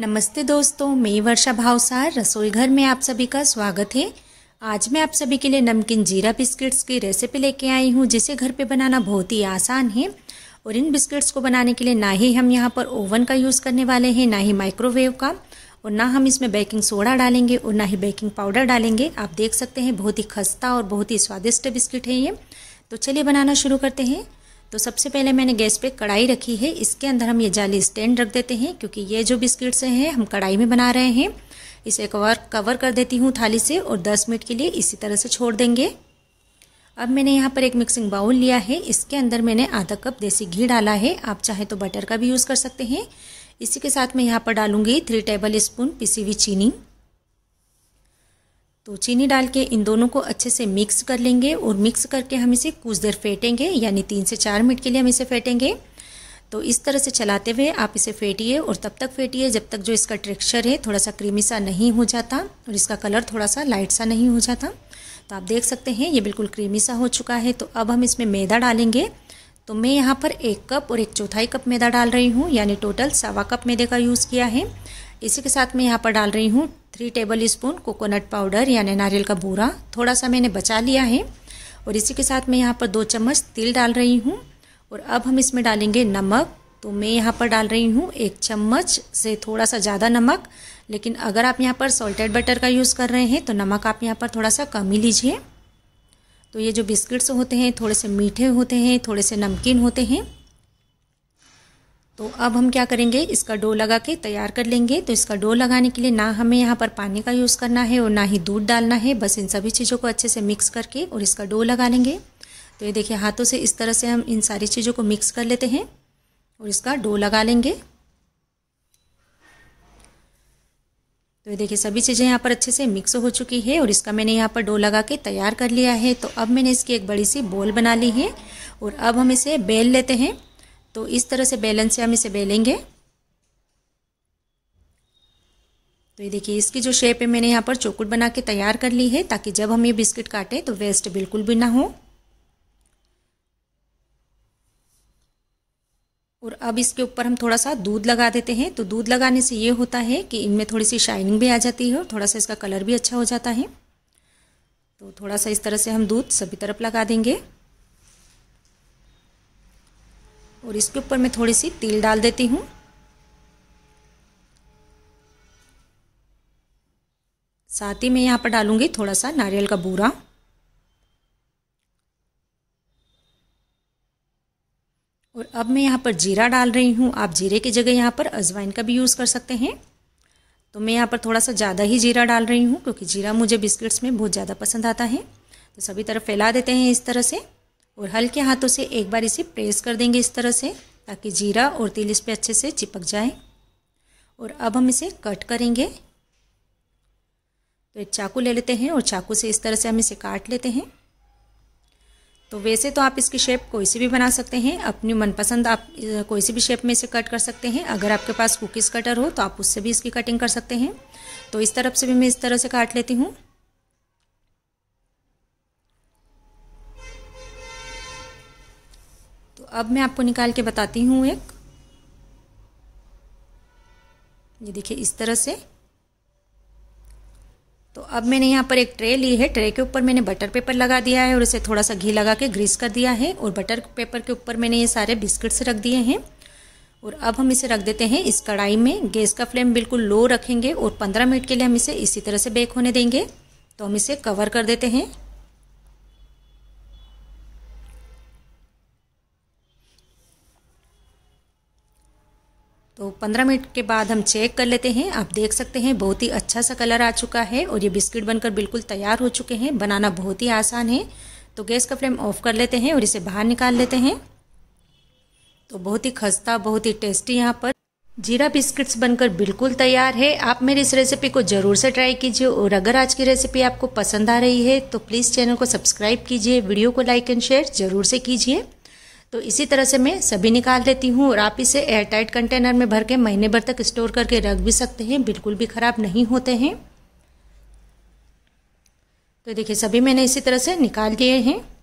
नमस्ते दोस्तों मैं वर्षा भावसार रसोई घर में आप सभी का स्वागत है आज मैं आप सभी के लिए नमकीन जीरा बिस्किट्स की रेसिपी लेके आई हूँ जिसे घर पे बनाना बहुत ही आसान है और इन बिस्किट्स को बनाने के लिए ना ही हम यहाँ पर ओवन का यूज़ करने वाले हैं ना ही माइक्रोवेव का और ना हम इसमें बेकिंग सोडा डालेंगे और ना ही बेकिंग पाउडर डालेंगे आप देख सकते हैं बहुत ही खस्ता और बहुत ही स्वादिष्ट बिस्किट है ये तो चलिए बनाना शुरू करते हैं तो सबसे पहले मैंने गैस पे कढ़ाई रखी है इसके अंदर हम ये जाली स्टैंड रख देते हैं क्योंकि ये जो बिस्किट्स हैं हम कढ़ाई में बना रहे हैं इसे एक बार कवर कर देती हूँ थाली से और 10 मिनट के लिए इसी तरह से छोड़ देंगे अब मैंने यहाँ पर एक मिक्सिंग बाउल लिया है इसके अंदर मैंने आधा कप देसी घी डाला है आप चाहे तो बटर का भी यूज़ कर सकते हैं इसी के साथ मैं यहाँ पर डालूंगी थ्री टेबल स्पून पिसी हुई चीनी तो चीनी डाल के इन दोनों को अच्छे से मिक्स कर लेंगे और मिक्स करके हम इसे कुछ देर फेंटेंगे यानी तीन से चार मिनट के लिए हम इसे फेंटेंगे तो इस तरह से चलाते हुए आप इसे फेंटिए और तब तक फेंटिए जब तक जो इसका टेक्सचर है थोड़ा सा क्रीमी सा नहीं हो जाता और इसका कलर थोड़ा सा लाइट सा नहीं हो जाता तो आप देख सकते हैं ये बिल्कुल क्रीमी सा हो चुका है तो अब हम इसमें मैदा डालेंगे तो मैं यहाँ पर एक कप और एक चौथाई कप मैदा डाल रही हूँ यानी टोटल सवा कप मैदे का यूज़ किया है इसी के साथ मैं यहाँ पर डाल रही हूँ three tablespoon coconut powder यानी नारियल का बूरा थोड़ा सा मैंने बचा लिया है और इसी के साथ मैं यहाँ पर दो चम्मच तिल डाल रही हूँ और अब हम इसमें डालेंगे नमक तो मैं यहाँ पर डाल रही हूँ एक चम्मच से थोड़ा सा ज़्यादा नमक लेकिन अगर आप यहाँ पर सॉल्टेड बटर का यूज़ कर रहे हैं तो नमक आप यहाँ पर थोड़ा सा कम ही लीजिए तो ये जो बिस्किट्स होते हैं थोड़े से मीठे होते हैं थोड़े से नमकीन होते हैं तो अब हम क्या करेंगे इसका डो लगा के तैयार कर लेंगे तो इसका डो लगाने के लिए ना हमें यहाँ पर पानी का यूज़ करना है और ना ही दूध डालना है बस इन सभी चीज़ों को अच्छे से मिक्स करके और इसका डो लगा लेंगे तो ये देखिए हाथों से इस तरह से हम इन सारी चीज़ों को मिक्स कर लेते हैं और इसका डो लगा लेंगे तो ये देखिए सभी चीज़ें यहाँ पर अच्छे से मिक्स हो चुकी है और इसका मैंने यहाँ पर डो लगा के तैयार कर लिया है तो अब मैंने इसकी एक बड़ी सी बॉल बना ली है और अब हम इसे बेल लेते हैं तो इस तरह से बैलेंस से हम इसे बेलेंगे तो ये देखिए इसकी जो शेप है मैंने यहाँ पर चौकुट बना के तैयार कर ली है ताकि जब हम ये बिस्किट काटें तो वेस्ट बिल्कुल भी ना हो और अब इसके ऊपर हम थोड़ा सा दूध लगा देते हैं तो दूध लगाने से ये होता है कि इनमें थोड़ी सी शाइनिंग भी आ जाती है और थोड़ा सा इसका कलर भी अच्छा हो जाता है तो थोड़ा सा इस तरह से हम दूध सभी तरफ लगा देंगे और इसके ऊपर मैं थोड़ी सी तिल डाल देती हूँ साथ ही मैं यहाँ पर डालूंगी थोड़ा सा नारियल का बूरा और अब मैं यहाँ पर जीरा डाल रही हूँ आप जीरे की जगह यहाँ पर अजवाइन का भी यूज़ कर सकते हैं तो मैं यहाँ पर थोड़ा सा ज़्यादा ही जीरा डाल रही हूँ क्योंकि जीरा मुझे बिस्किट्स में बहुत ज़्यादा पसंद आता है तो सभी तरफ फैला देते हैं इस तरह से और हल्के हाथों से एक बार इसे प्रेस कर देंगे इस तरह से ताकि जीरा और तिल इस पर अच्छे से चिपक जाए और अब हम इसे कट करेंगे तो एक चाकू ले लेते हैं और चाकू से इस तरह से हम इसे काट लेते हैं तो वैसे तो आप इसकी शेप कोई सी भी बना सकते हैं अपनी मनपसंद आप कोई सी भी शेप में इसे कट कर सकते हैं अगर आपके पास कुकीज़ कटर हो तो आप उससे भी इसकी कटिंग कर सकते हैं तो इस तरफ से भी मैं इस तरह से काट लेती हूँ अब मैं आपको निकाल के बताती हूँ एक ये देखिए इस तरह से तो अब मैंने यहाँ पर एक ट्रे ली है ट्रे के ऊपर मैंने बटर पेपर लगा दिया है और इसे थोड़ा सा घी लगा के ग्रीस कर दिया है और बटर पेपर के ऊपर मैंने ये सारे बिस्किट्स रख दिए हैं और अब हम इसे रख देते हैं इस कढ़ाई में गैस का फ्लेम बिल्कुल लो रखेंगे और 15 मिनट के लिए हम इसे इसी तरह से बेक होने देंगे तो हम इसे कवर कर देते हैं तो 15 मिनट के बाद हम चेक कर लेते हैं आप देख सकते हैं बहुत ही अच्छा सा कलर आ चुका है और ये बिस्किट बनकर बिल्कुल तैयार हो चुके हैं बनाना बहुत ही आसान है तो गैस का फ्लेम ऑफ कर लेते हैं और इसे बाहर निकाल लेते हैं तो बहुत ही खस्ता बहुत ही टेस्टी यहाँ पर जीरा बिस्किट्स बनकर बिल्कुल तैयार है आप मेरी इस रेसिपी को ज़रूर से ट्राई कीजिए और अगर आज की रेसिपी आपको पसंद आ रही है तो प्लीज़ चैनल को सब्सक्राइब कीजिए वीडियो को लाइक एंड शेयर ज़रूर से कीजिए तो इसी तरह से मैं सभी निकाल लेती हूँ और आप इसे एयरटाइट कंटेनर में भर के महीने भर तक स्टोर करके रख भी सकते हैं बिल्कुल भी ख़राब नहीं होते हैं तो देखिए सभी मैंने इसी तरह से निकाल लिए हैं